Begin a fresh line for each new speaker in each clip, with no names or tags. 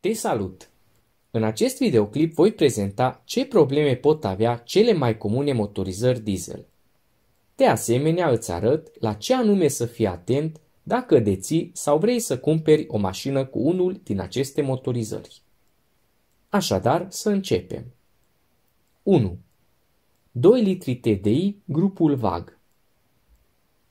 Te salut! În acest videoclip voi prezenta ce probleme pot avea cele mai comune motorizări diesel. De asemenea, îți arăt la ce anume să fii atent dacă deții sau vrei să cumperi o mașină cu unul din aceste motorizări. Așadar, să începem. 1. 2 litri TDI, grupul VAG.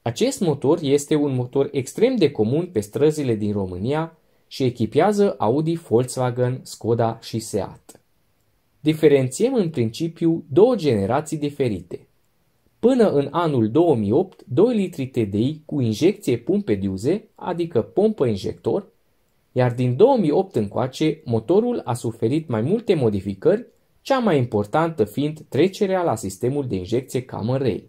Acest motor este un motor extrem de comun pe străzile din România și echipează Audi, Volkswagen, Skoda și Seat. Diferențiem în principiu două generații diferite. Până în anul 2008, 2 litri TDI cu injecție pompe diuze, adică pompă injector, iar din 2008 încoace, motorul a suferit mai multe modificări, cea mai importantă fiind trecerea la sistemul de injecție Common Rail.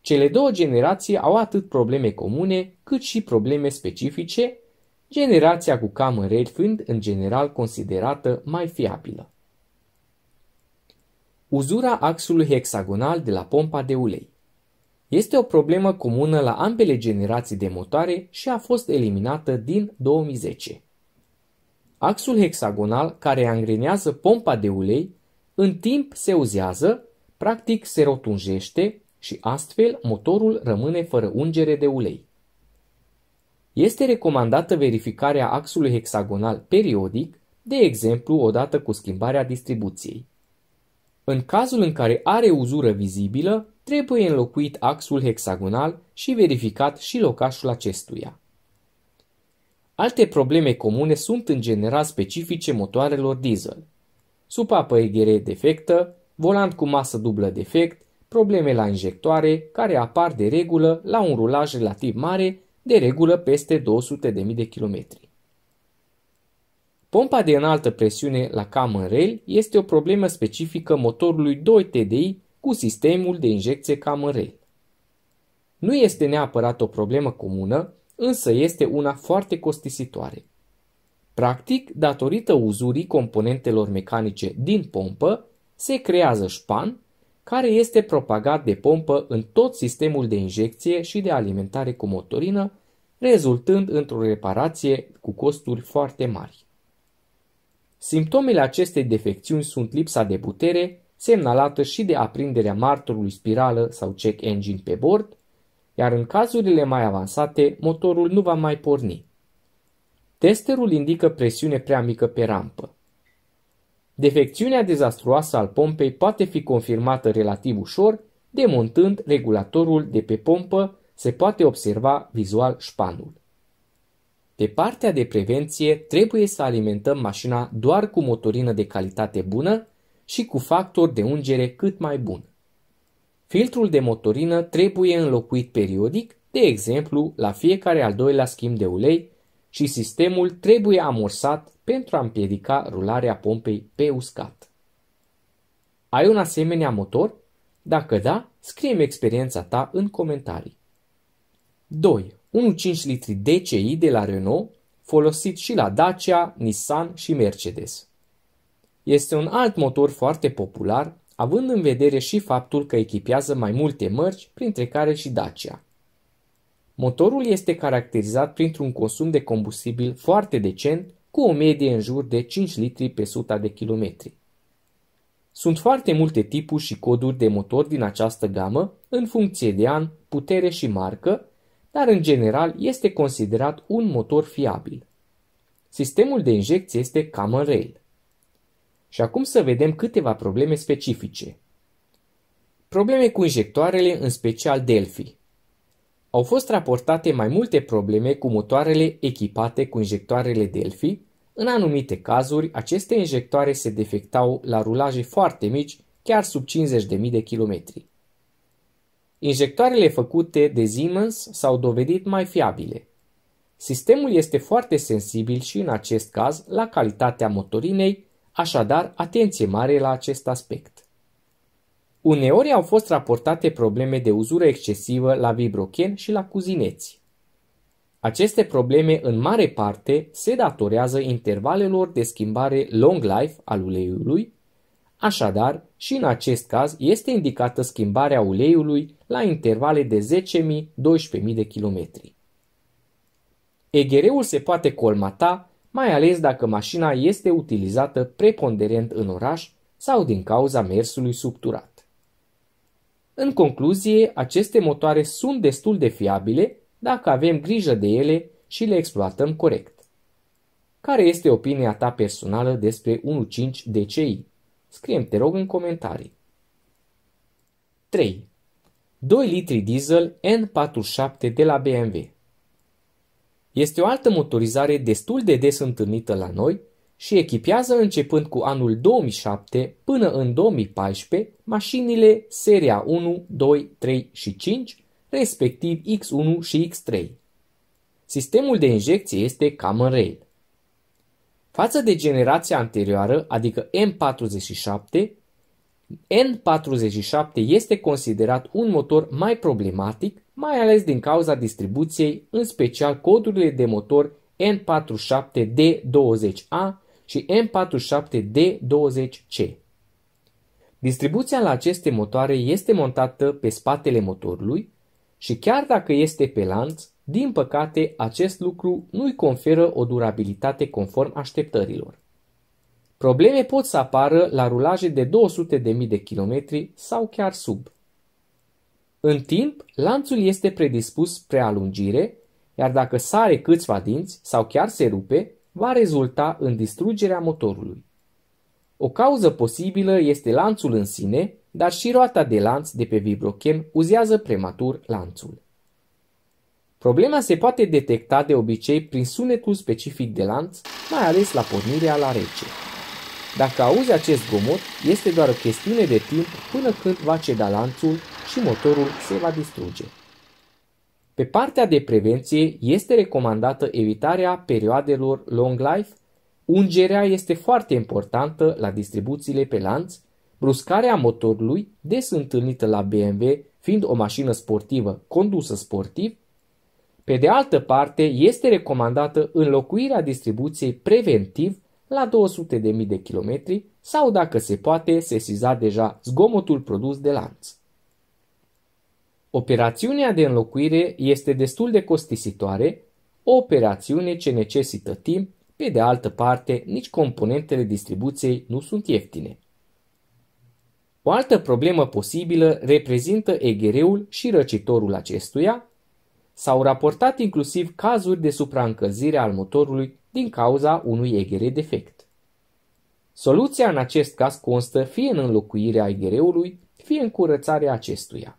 Cele două generații au atât probleme comune cât și probleme specifice, generația cu camere fiind în general considerată mai fiabilă. Uzura axului hexagonal de la pompa de ulei este o problemă comună la ambele generații de motoare și a fost eliminată din 2010. Axul hexagonal care angrenează pompa de ulei în timp se uzează, practic se rotunjește și astfel motorul rămâne fără ungere de ulei. Este recomandată verificarea axului hexagonal periodic, de exemplu odată cu schimbarea distribuției. În cazul în care are uzură vizibilă, trebuie înlocuit axul hexagonal și verificat și locașul acestuia. Alte probleme comune sunt în general specifice motoarelor diesel. eghere defectă, volant cu masă dublă defect, probleme la injectoare care apar de regulă la un rulaj relativ mare de regulă peste 200.000 de kilometri. Pompa de înaltă presiune la cam în rel este o problemă specifică motorului 2 TDI cu sistemul de injecție cam în rel. Nu este neapărat o problemă comună, însă este una foarte costisitoare. Practic, datorită uzurii componentelor mecanice din pompă, se creează șpan care este propagat de pompă în tot sistemul de injecție și de alimentare cu motorină, rezultând într-o reparație cu costuri foarte mari. Simptomele acestei defecțiuni sunt lipsa de putere, semnalată și de aprinderea martorului spirală sau check engine pe bord, iar în cazurile mai avansate, motorul nu va mai porni. Testerul indică presiune prea mică pe rampă. Defecțiunea dezastruoasă al pompei poate fi confirmată relativ ușor, demontând regulatorul de pe pompă, se poate observa vizual șpanul. Pe partea de prevenție, trebuie să alimentăm mașina doar cu motorină de calitate bună și cu factor de ungere cât mai bun. Filtrul de motorină trebuie înlocuit periodic, de exemplu la fiecare al doilea schimb de ulei, și sistemul trebuie amorsat pentru a împiedica rularea pompei pe uscat. Ai un asemenea motor? Dacă da, scrie experiența ta în comentarii. 2. 1,5 litri DCI de la Renault, folosit și la Dacia, Nissan și Mercedes. Este un alt motor foarte popular, având în vedere și faptul că echipează mai multe mărci, printre care și Dacia. Motorul este caracterizat printr-un consum de combustibil foarte decent, cu o medie în jur de 5 litri pe 100 de kilometri. Sunt foarte multe tipuri și coduri de motor din această gamă, în funcție de an, putere și marcă, dar în general este considerat un motor fiabil. Sistemul de injecție este Common Rail. Și acum să vedem câteva probleme specifice. Probleme cu injectoarele, în special Delphi au fost raportate mai multe probleme cu motoarele echipate cu injectoarele Delphi. În anumite cazuri, aceste injectoare se defectau la rulaje foarte mici, chiar sub 50.000 de kilometri. Injectoarele făcute de Siemens s-au dovedit mai fiabile. Sistemul este foarte sensibil și în acest caz la calitatea motorinei, așadar atenție mare la acest aspect. Uneori au fost raportate probleme de uzură excesivă la vibrochen și la cuzineți. Aceste probleme în mare parte se datorează intervalelor de schimbare long life al uleiului, așadar și în acest caz este indicată schimbarea uleiului la intervale de 10.000-12.000 de kilometri. Egereul se poate colmata mai ales dacă mașina este utilizată preponderent în oraș sau din cauza mersului subturat. În concluzie, aceste motoare sunt destul de fiabile dacă avem grijă de ele și le exploatăm corect. Care este opinia ta personală despre 1.5 DCI? Scrie-mi, te rog, în comentarii. 3. 2 litri diesel N47 de la BMW Este o altă motorizare destul de des întâlnită la noi și echipează începând cu anul 2007 până în 2014 mașinile seria 1, 2, 3 și 5, respectiv X1 și X3. Sistemul de injecție este Common Rail. Față de generația anterioară, adică M47, N47 este considerat un motor mai problematic, mai ales din cauza distribuției, în special codurile de motor N47D20A și M47D20C. Distribuția la aceste motoare este montată pe spatele motorului și chiar dacă este pe lanț, din păcate acest lucru nu-i conferă o durabilitate conform așteptărilor. Probleme pot să apară la rulaje de 200.000 de kilometri sau chiar sub. În timp, lanțul este predispus spre alungire, iar dacă sare câțiva dinți sau chiar se rupe, va rezulta în distrugerea motorului. O cauză posibilă este lanțul în sine, dar și roata de lanț de pe vibrochem uzează prematur lanțul. Problema se poate detecta de obicei prin sunetul specific de lanț, mai ales la pornirea la rece. Dacă auzi acest gomot, este doar o chestiune de timp până când va ceda lanțul și motorul se va distruge. Pe partea de prevenție este recomandată evitarea perioadelor long life, ungerea este foarte importantă la distribuțiile pe lanț, bruscarea motorului, des întâlnită la BMW, fiind o mașină sportivă condusă sportiv, pe de altă parte, este recomandată înlocuirea distribuției preventiv la 200.000 de kilometri sau, dacă se poate, sesiza deja zgomotul produs de lanț. Operațiunea de înlocuire este destul de costisitoare, o operațiune ce necesită timp, pe de altă parte, nici componentele distribuției nu sunt ieftine. O altă problemă posibilă reprezintă EGR-ul și răcitorul acestuia. S-au raportat inclusiv cazuri de supraîncălzire al motorului din cauza unui EGR defect. Soluția în acest caz constă fie în înlocuirea EGR-ului, fie în curățarea acestuia.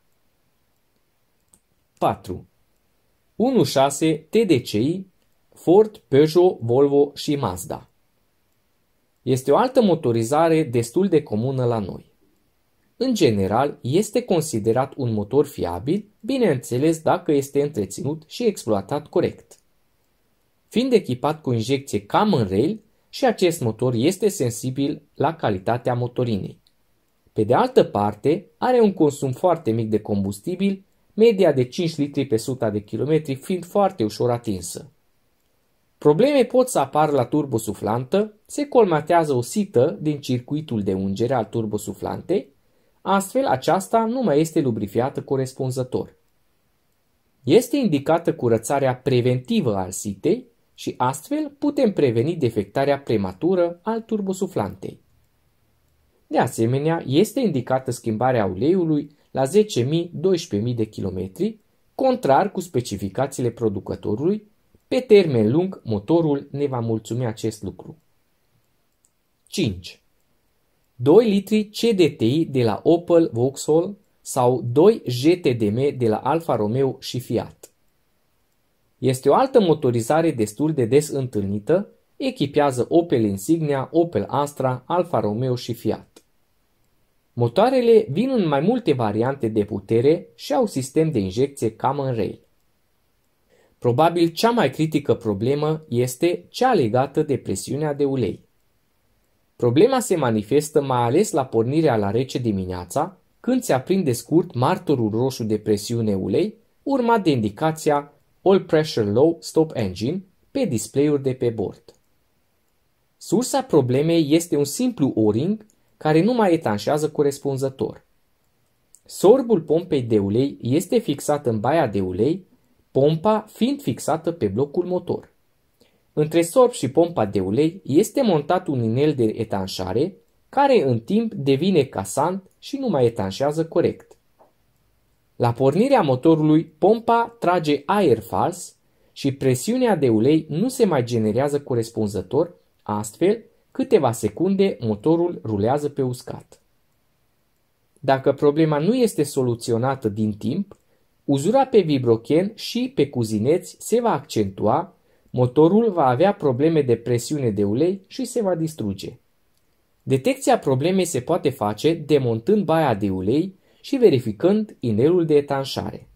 4. 1.6 TDCi, Ford, Peugeot, Volvo și Mazda. Este o altă motorizare destul de comună la noi. În general, este considerat un motor fiabil, bineînțeles dacă este întreținut și exploatat corect. Fiind echipat cu injecție cam în rail, și acest motor este sensibil la calitatea motorinei. Pe de altă parte, are un consum foarte mic de combustibil media de 5 litri pe 100 de kilometri fiind foarte ușor atinsă. Probleme pot să apară la turbosuflantă, se colmatează o sită din circuitul de ungere al turbosuflantei, astfel aceasta nu mai este lubrifiată corespunzător. Este indicată curățarea preventivă al sitei și astfel putem preveni defectarea prematură al turbosuflantei. De asemenea, este indicată schimbarea uleiului la 10.000-12.000 de kilometri, contrar cu specificațiile producătorului, pe termen lung motorul ne va mulțumi acest lucru. 5. 2 litri CDTI de la Opel Vauxhall sau 2 GTDM de la Alfa Romeo și Fiat. Este o altă motorizare destul de des întâlnită, echipează Opel Insignia, Opel Astra, Alfa Romeo și Fiat. Motoarele vin în mai multe variante de putere și au sistem de injecție cam în rail. Probabil cea mai critică problemă este cea legată de presiunea de ulei. Problema se manifestă mai ales la pornirea la rece dimineața, când se aprinde scurt martorul roșu de presiune ulei, urmat de indicația All Pressure Low Stop Engine pe display-uri de pe bord. Sursa problemei este un simplu o-ring care nu mai etanșează corespunzător. Sorbul pompei de ulei este fixat în baia de ulei, pompa fiind fixată pe blocul motor. Între sorb și pompa de ulei este montat un inel de etanșare, care în timp devine casant și nu mai etanșează corect. La pornirea motorului, pompa trage aer fals și presiunea de ulei nu se mai generează corespunzător, astfel Câteva secunde motorul rulează pe uscat. Dacă problema nu este soluționată din timp, uzura pe vibrochen și pe cuzineți se va accentua, motorul va avea probleme de presiune de ulei și se va distruge. Detecția problemei se poate face demontând baia de ulei și verificând inelul de etanșare.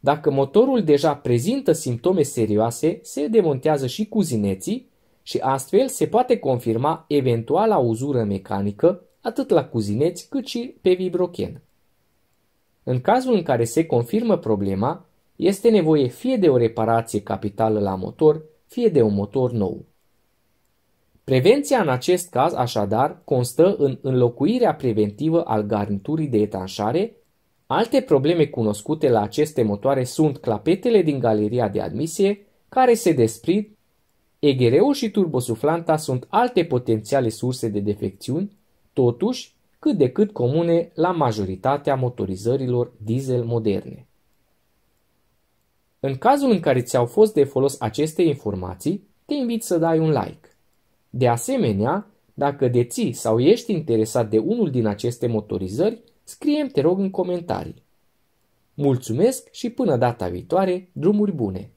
Dacă motorul deja prezintă simptome serioase, se demontează și cuzineții și astfel se poate confirma eventuala uzură mecanică atât la cuzineți cât și pe vibrochen. În cazul în care se confirmă problema, este nevoie fie de o reparație capitală la motor, fie de un motor nou. Prevenția în acest caz așadar constă în înlocuirea preventivă al garniturii de etanșare. Alte probleme cunoscute la aceste motoare sunt clapetele din galeria de admisie, care se desprind Egereu și turbosuflanta sunt alte potențiale surse de defecțiuni, totuși cât de cât comune la majoritatea motorizărilor diesel moderne. În cazul în care ți-au fost de folos aceste informații, te invit să dai un like. De asemenea, dacă deții sau ești interesat de unul din aceste motorizări, scrie-mi te rog în comentarii. Mulțumesc și până data viitoare, drumuri bune!